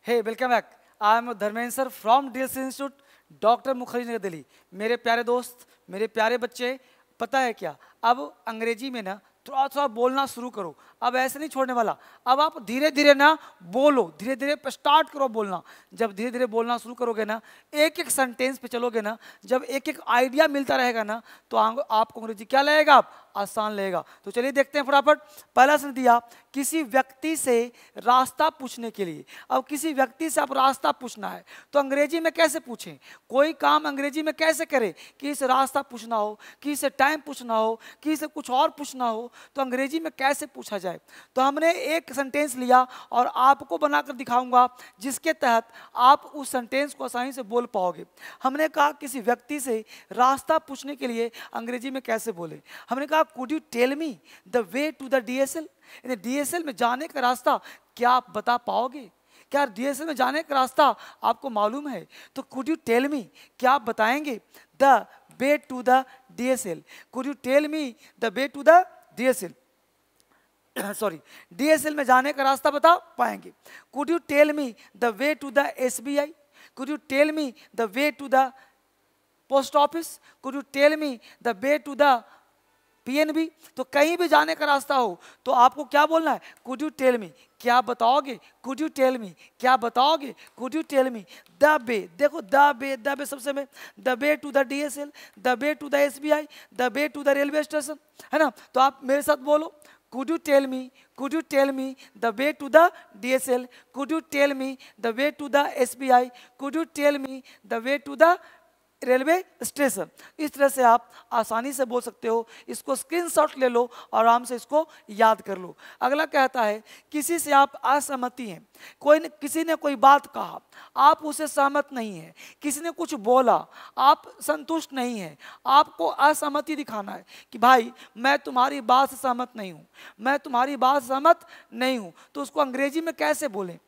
Hey, welcome back. I am Dharmen sir from DLC Institute, Dr. Mukherjee Nagar Delhi. मेरे प्यारे दोस्त, मेरे प्यारे बच्चे, पता है क्या? अब अंग्रेजी में ना थोड़ा थोड़ा बोलना शुरू करो अब ऐसे नहीं छोड़ने वाला अब आप धीरे धीरे ना बोलो धीरे धीरे स्टार्ट करो बोलना जब धीरे धीरे बोलना शुरू करोगे ना एक एक सेंटेंस पे चलोगे ना जब एक एक आइडिया मिलता रहेगा ना तो आपको अंग्रेजी क्या लगेगा आप आसान लगेगा तो चलिए देखते हैं फटाफट पहला प्रश्न दिया किसी व्यक्ति से रास्ता पूछने के लिए अब किसी व्यक्ति से आप रास्ता पूछना है तो अंग्रेजी में कैसे पूछें कोई काम अंग्रेजी में कैसे करें कि इसे रास्ता पूछना हो कि इसे टाइम पूछना हो कि इसे कुछ और पूछना हो तो अंग्रेजी में कैसे पूछा जाए तो हमने एक सेंटेंस लिया और आपको बनाकर दिखाऊंगा जिसके तहत आप उस सेंटेंस को आसानी से बोल पाओगे हमने कहा किसी व्यक्ति से रास्ता पूछने के लिए अंग्रेजी में कैसे बोले हमने कहा आप could you tell me the way to the DSL यानी डीएसएल में जाने का रास्ता क्या आप बता पाओगे क्या डीएसएल में जाने का रास्ता आपको मालूम है तो कुड यू टेल मी क्या आप बताएंगे the way to the DSL could you tell me the way to the DSL sorry DSL में जाने का रास्ता बता पाएंगे could you tell me the way to the S B I could you tell me the way to the post office could you tell me the way to the PNB तो कहीं भी जाने का रास्ता हो तो आपको क्या बोलना है कुड यू टेल मी क्या बताओगे कुड यू टेल मी क्या बताओगे could you tell me the way देखो द बे द बे सबसे में the way to the DSL the way to the SBI the way to the railway station है ना तो आप मेरे साथ बोलो could could you tell me the you to the D S L could you tell me the way to the S B I could you tell me the way to the railway station इस तरह से आप आसानी से बोल सकते हो इसको स्क्रीनशॉट ले लो और आराम से इसको याद कर लो अगला कहता है किसी से आप असहमति हैं कोई न, किसी ने कोई बात कहा आप उसे सहमत नहीं है किसी ने कुछ बोला आप संतुष्ट नहीं हैं आपको असहमति दिखाना है कि भाई मैं तुम्हारी बात से सहमत नहीं हूँ मैं तुम्हारी बात सहमत नहीं हूँ तो उसको अंग्रेजी में कैसे बोलें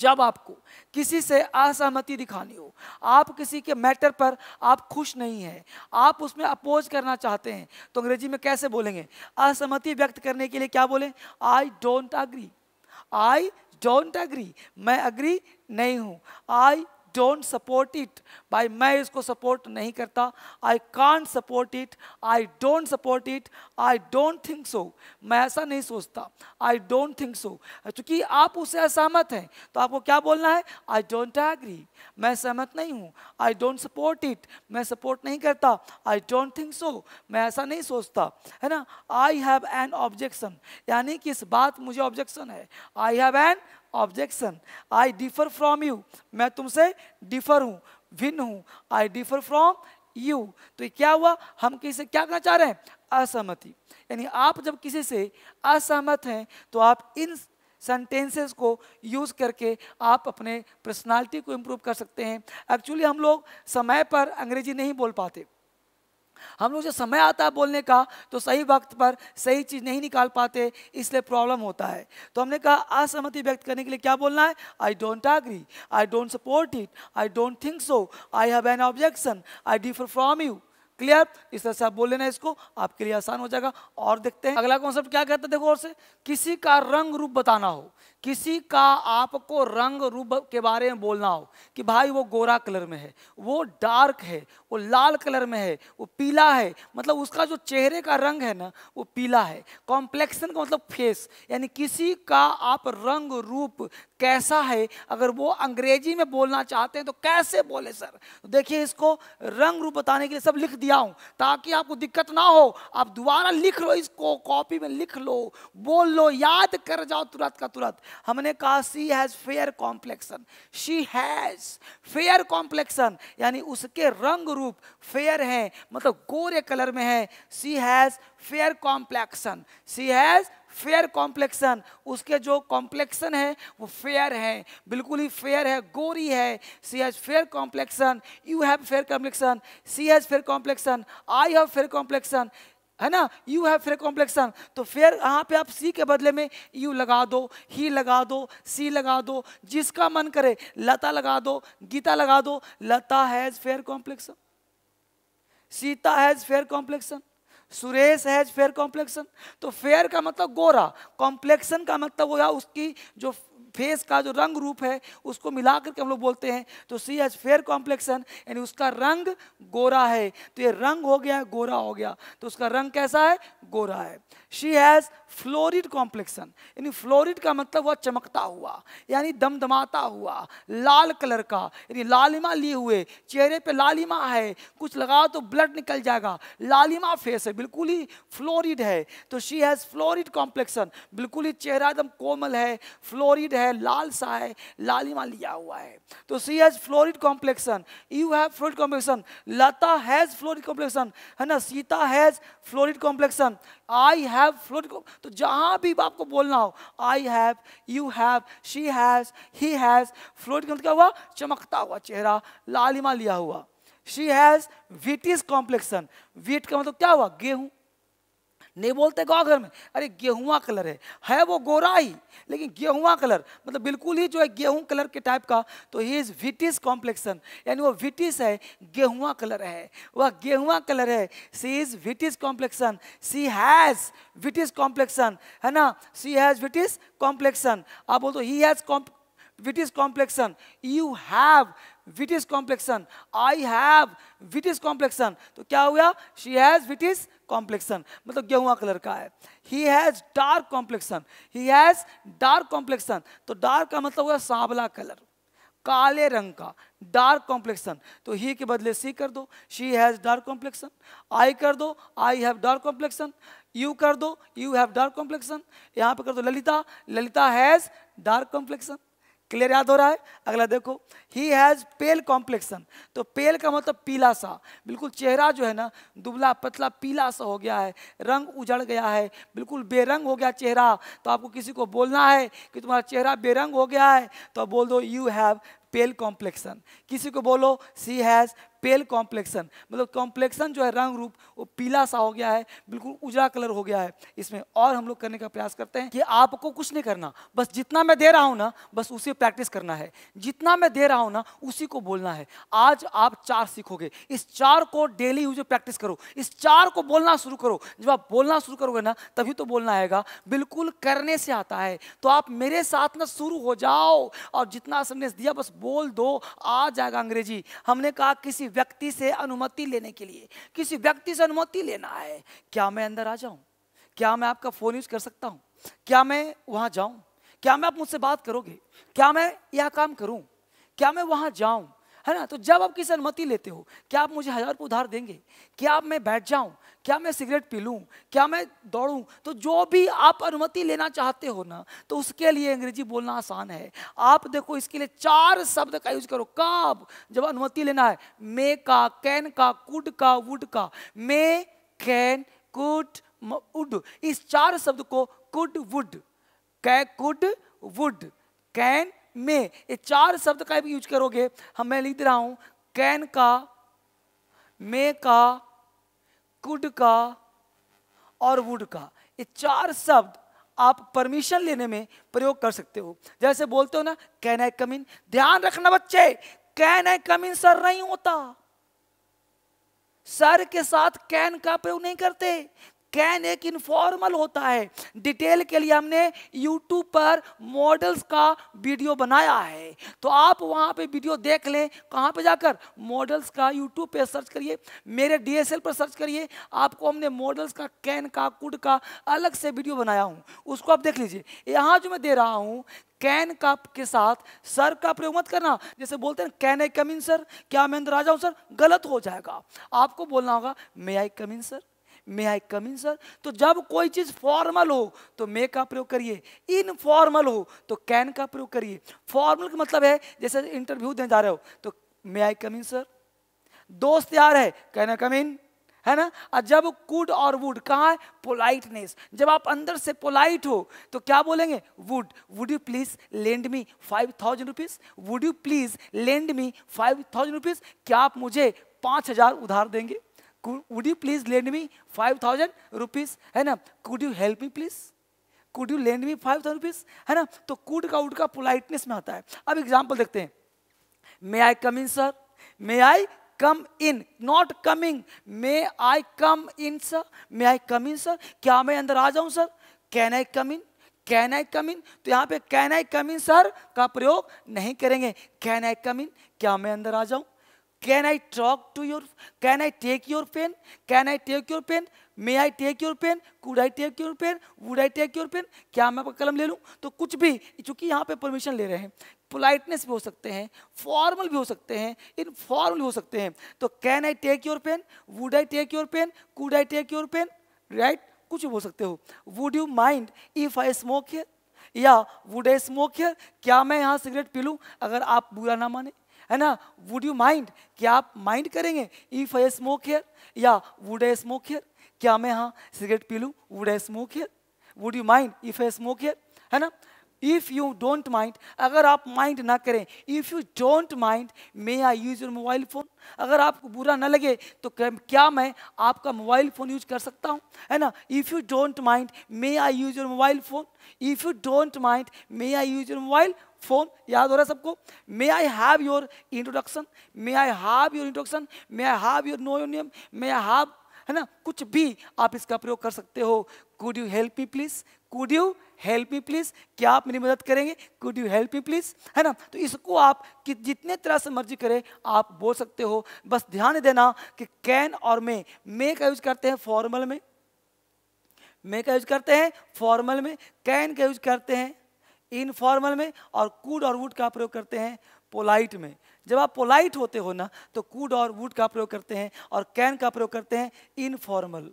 जब आपको किसी से असहमति दिखानी हो आप किसी के मैटर पर आप खुश नहीं हैं आप उसमें अपोज करना चाहते हैं तो अंग्रेजी में कैसे बोलेंगे असहमति व्यक्त करने के लिए क्या बोलें I don't agree I don't agree मैं अग्री नहीं हूँ आई डोंट सपोर्ट इट भाई मैं इसको सपोर्ट नहीं करता I can't support it I don't support it I don't think so मैं ऐसा नहीं सोचता आई डोंट थिंक सो क्योंकि आप उसे असहमत हैं तो आपको क्या बोलना है आई डोंट एग्री मैं सहमत नहीं हूँ आई डोंट सपोर्ट इट मैं सपोर्ट नहीं करता आई डोंट थिंक सो मैं ऐसा नहीं सोचता है ना आई हैव एन ऑब्जेक्शन यानी कि इस बात मुझे ऑब्जेक्शन है I have an objection I differ from you मैं तुमसे डिफर हूँ भिन्न हूँ आई डिफर फ्रॉम यू तो ये क्या हुआ हम किसी से क्या करना चाह रहे हैं असहमति यानी आप जब किसी से असहमत हैं तो आप इन सेंटेंसेस को यूज़ करके आप अपने पर्सनालिटी को इम्प्रूव कर सकते हैं एक्चुअली हम लोग समय पर अंग्रेजी नहीं बोल पाते हम लोग जो समय आता है बोलने का तो सही वक्त पर सही चीज़ नहीं निकाल पाते इसलिए प्रॉब्लम होता है तो हमने कहा असहमति व्यक्त करने के लिए क्या बोलना है I don't agree I don't support it I don't think so I have an objection I differ from you clear इस तरह से आप बोल लेना इसको आपके लिए आसान हो जाएगा और देखते हैं अगला कॉन्सेप्ट क्या कहता है देखो और से किसी का रंग रूप बताना हो किसी का आपको रंग रूप के बारे में बोलना हो कि भाई वो गोरा कलर में है वो डार्क है वो लाल कलर में है वो पीला है मतलब उसका जो चेहरे का रंग है ना वो पीला है कॉम्प्लेक्शन का मतलब फेस यानी किसी का आप रंग रूप कैसा है अगर वो अंग्रेजी में बोलना चाहते हैं तो कैसे बोले सर तो देखिए इसको रंग रूप बताने के लिए सब लिख दिया हूँ ताकि आपको दिक्कत ना हो आप दोबारा लिख लो इसको कॉपी में लिख लो बोल लो याद कर जाओ तुरंत का तुरंत हमने कहा she has fair complexion she has fair complexion यानी उसके रंग रूप फेयर हैं मतलब गोरे कलर में है she has fair complexion she has fair complexion उसके जो कॉम्प्लेक्सन है वो फेयर है बिल्कुल ही फेयर है गोरी है she has fair complexion you have fair complexion she has fair complexion I have fair complexion है ना यू हैव फेयर कॉम्प्लेक्सन तो फेयर यहाँ पे आप सी के बदले में यू लगा दो ही लगा दो सी लगा दो जिसका मन करे लता लगा दो गीता लगा दो Lata has fair complexion Sita has fair complexion Suresh has fair complexion तो फेयर का मतलब गोरा कॉम्प्लेक्सन का मतलब गया उसकी जो फेस का जो रंग रूप है उसको मिला करके हम लोग बोलते हैं तो सी हैज फेयर कॉम्प्लेक्शन यानी उसका रंग गोरा है तो ये रंग हो गया गोरा हो गया तो उसका रंग कैसा है गोरा है शी हैज़ फ्लोरिड कॉम्प्लेक्शन यानी फ्लोरिड का मतलब वह चमकता हुआ यानी दमदमाता हुआ लाल कलर का यानी लालिमा लिए हुए चेहरे पे लालिमा है कुछ लगाओ तो ब्लड निकल जाएगा लालिमा फेस है बिल्कुल ही फ्लोरिड है तो शी हैज़ फ्लोरिड कॉम्प्लेक्शन बिल्कुल ही चेहरा एकदम कोमल है फ्लोरिड फ्लोरिड है लाल सा है लालिमा लिया हुआ है तो she has florid complexion you have florid complexion Lata has florid complexion है ना Sita has florid complexion I have florid तो जहां भी आपको बोलना हो I have you have she has he has florid क्या हुआ चमकता हुआ चेहरा लालिमा लिया हुआ she has wheatish complexion wheat का मतलब क्या हुआ गेहूं नहीं बोलते गाँव घर में अरे गेहूँ कलर है है वो गोरा ही लेकिन गेहूँ कलर मतलब बिल्कुल ही जो है गेहूँ कलर के टाइप का तो ही इज़ विटिस कॉम्प्लेक्सन यानी वो विटिस है गेहूँ कलर है वह गेहूँ कलर है she is wheatish complexion she has wheatish complexion है ना सी हैज़ विटिस कॉम्प्लेक्सन आप बोलते he has wheatish complexion you have wheatish complexion I have wheatish complexion तो क्या गया शी हैज़ विटिस कॉम्प्लेक्सन मतलब गेहुआ कलर का है he has dark complexion he has dark complexion तो डार्क का मतलब हुआ सांवला कलर काले रंग का डार्क कॉम्प्लेक्सन तो ही के बदले सी कर दो she has dark complexion I कर दो I have dark complexion you कर दो यू हैव डार्क कॉम्प्लेक्सन यहाँ पे कर दो Lalita Lalita has dark complexion clear याद हो रहा है अगला देखो ही हैज़ पेल कॉम्प्लेक्सन तो पेल का मतलब पीला सा बिल्कुल चेहरा जो है ना दुबला पतला पीला सा हो गया है रंग उजड़ गया है बिल्कुल बेरंग हो गया चेहरा तो आपको किसी को बोलना है कि तुम्हारा चेहरा बेरंग हो गया है तो बोल दो यू हैव पेल कॉम्प्लेक्सन किसी को बोलो सी हैज़ पेल कॉम्प्लेक्सन मतलब कॉम्प्लेक्सन जो है रंग रूप वो पीला सा हो गया है बिल्कुल उजला कलर हो गया है इसमें और हम लोग करने का प्रयास करते हैं कि आपको कुछ नहीं करना बस जितना मैं दे रहा हूँ ना बस उसे प्रैक्टिस करना है जितना मैं दे रहा हूँ ना उसी को बोलना है आज आप चार सीखोगे इस चार को डेली यूज प्रैक्टिस करो इस चार को बोलना शुरू करो जब आप बोलना शुरू करोगे ना तभी तो बोलना आएगा बिल्कुल करने से आता है तो आप मेरे साथ ना शुरू हो जाओ और जितना संदेश दिया बस बोल दो आ जाएगा अंग्रेजी हमने कहा किसी किसी व्यक्ति से अनुमति लेने के लिए किसी व्यक्ति से अनुमति लेना है क्या मैं अंदर आ जाऊं क्या मैं आपका फ़ोन यूज़ कर सकता हूं क्या मैं वहां जाऊं क्या मैं आप मुझसे बात करोगे क्या मैं यह काम करूं क्या मैं वहां जाऊं है ना तो जब आप किसी अनुमति लेते हो क्या आप मुझे हजार रुपये उधार देंगे क्या आप मैं बैठ जाऊं क्या मैं सिगरेट पी लूँ क्या मैं दौड़ूँ तो जो भी आप अनुमति लेना चाहते हो ना तो उसके लिए अंग्रेजी बोलना आसान है आप देखो इसके लिए चार शब्द का यूज करो कब जब अनुमति लेना है मे का कैन का कुड का वुड का मे कैन कुड वुड इस चार शब्द को could would can could would can may ये चार शब्द का भी यूज करोगे हम मैं लिख रहा हूँ कैन का मे का कुड का और वुड का ये चार शब्द आप परमिशन लेने में प्रयोग कर सकते हो जैसे बोलते हो ना कैन आई कम इन ध्यान रखना बच्चे can I come in sir नहीं होता सर के साथ कैन का प्रयोग नहीं करते कैन एक इनफॉर्मल होता है डिटेल के लिए हमने यूट्यूब पर मॉडल्स का वीडियो बनाया है तो आप वहाँ पे वीडियो देख लें कहाँ पे जाकर मॉडल्स का यूट्यूब पे सर्च करिए मेरे डीएसएल पर सर्च करिए आपको हमने मॉडल्स का कैन का कुड का अलग से वीडियो बनाया हूँ उसको आप देख लीजिए यहाँ जो मैं दे रहा हूँ कैन का के साथ सर का प्रयोग मत करना जैसे बोलते हैं कैन आई कमिन सर क्या मैं अंदर आ जाऊँ सर गलत हो जाएगा आपको बोलना होगा may I come in sir may I come in sir तो जब कोई चीज़ फॉर्मल हो तो मे का प्रयोग करिए इनफॉर्मल हो तो कैन का प्रयोग करिए फॉर्मल का मतलब है जैसे इंटरव्यू देने जा रहे हो तो मे आई कम इन सर दोस्त यार है कैन आई कम इन है ना और जब कुड और वुड कहा है पोलाइटनेस जब आप अंदर से पोलाइट हो तो क्या बोलेंगे would would you please lend me five thousand rupees would you please lend me five thousand rupees क्या आप मुझे पांच हजार उधार देंगे would you please lend me 5000 rupees है ना could you help me please could you lend me 5000 rupees है ना तो could का would का पोलाइटनेस में आता है अब एग्जाम्पल देखते हैं may I come in sir may I come in not coming may I come in sir may I come in sir क्या मैं अंदर आ जाऊं sir can I come in can I come in तो यहां पे can I come in sir का प्रयोग नहीं करेंगे कैन आई कम इन क्या मैं अंदर आ जाऊं Can I talk to your, can I take your pen? Can I take your pen? May I take your pen could I take your pen would I take your pen क्या मैं आपका कलम ले लूँ तो कुछ भी चूंकि यहाँ पे परमिशन ले रहे हैं पोलाइटनेस भी हो सकते हैं फॉर्मल भी हो सकते हैं इनफॉर्मल फॉर्मल हो सकते हैं तो can I take your pen would I take your pen could I take your pen right कुछ भी हो सकते हो would you mind if I smoke या वुड आई स्मोक क्या मैं यहाँ सिगरेट पी लूँ अगर आप बुरा ना माने है ना वुड यू माइंड क्या आप माइंड करेंगे इफ आई स्मोक हेयर या वुड आई स्मोक हेयर क्या मैं हाँ सिगरेट पी लूँ would I smoke here would you mind if I smoke here है ना इफ़ यू डोंट माइंड अगर आप माइंड ना करें if you don't mind may I use your mobile phone अगर आपको बुरा ना लगे तो क्या मैं आपका मोबाइल फ़ोन यूज कर सकता हूँ है ना if you don't mind may I use your mobile phone if you don't mind may I use your mobile phone याद हो रहा है सबको may I have your introduction may I have your introduction may I have your no your name may I have है ना कुछ भी आप इसका प्रयोग कर सकते हो could you help me please could you help me please क्या आप मेरी मदद करेंगे could you help me please है ना तो इसको आप कि जितने तरह से मर्जी करें आप बोल सकते हो बस ध्यान देना कि कैन और मे मे का यूज करते हैं फॉर्मल में मे का यूज करते हैं फॉर्मल में कैन का यूज करते हैं इनफॉर्मल में और कुड और वुड का प्रयोग करते हैं पोलाइट में जब आप पोलाइट होते हो ना तो कुड और वुड का प्रयोग करते हैं और कैन का प्रयोग करते हैं इनफॉर्मल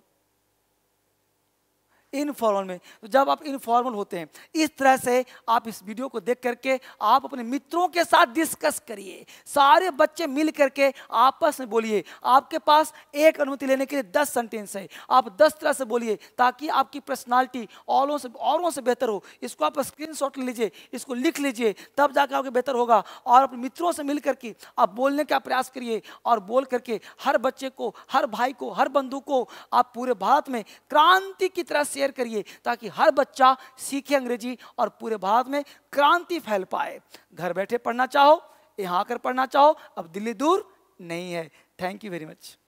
इनफॉर्मल में तो जब आप इनफॉर्मल होते हैं इस तरह से आप इस वीडियो को देख करके आप अपने मित्रों के साथ डिस्कस करिए सारे बच्चे मिल करके आपस में बोलिए आपके पास एक अनुमति लेने के लिए दस सेंटेंस है आप दस तरह से बोलिए ताकि आपकी पर्सनालिटी औरों से औरों से बेहतर हो इसको आप स्क्रीन शॉट लीजिए इसको लिख लीजिए तब जाकर आपके बेहतर होगा और अपने मित्रों से मिल करके आप बोलने का प्रयास करिए और बोल करके हर बच्चे को हर भाई को हर बंधु को आप पूरे भारत में क्रांति की तरह से शेयर करिए ताकि हर बच्चा सीखे अंग्रेजी और पूरे भारत में क्रांति फैल पाए घर बैठे पढ़ना चाहो यहाँ आकर पढ़ना चाहो अब दिल्ली दूर नहीं है थैंक यू वेरी मच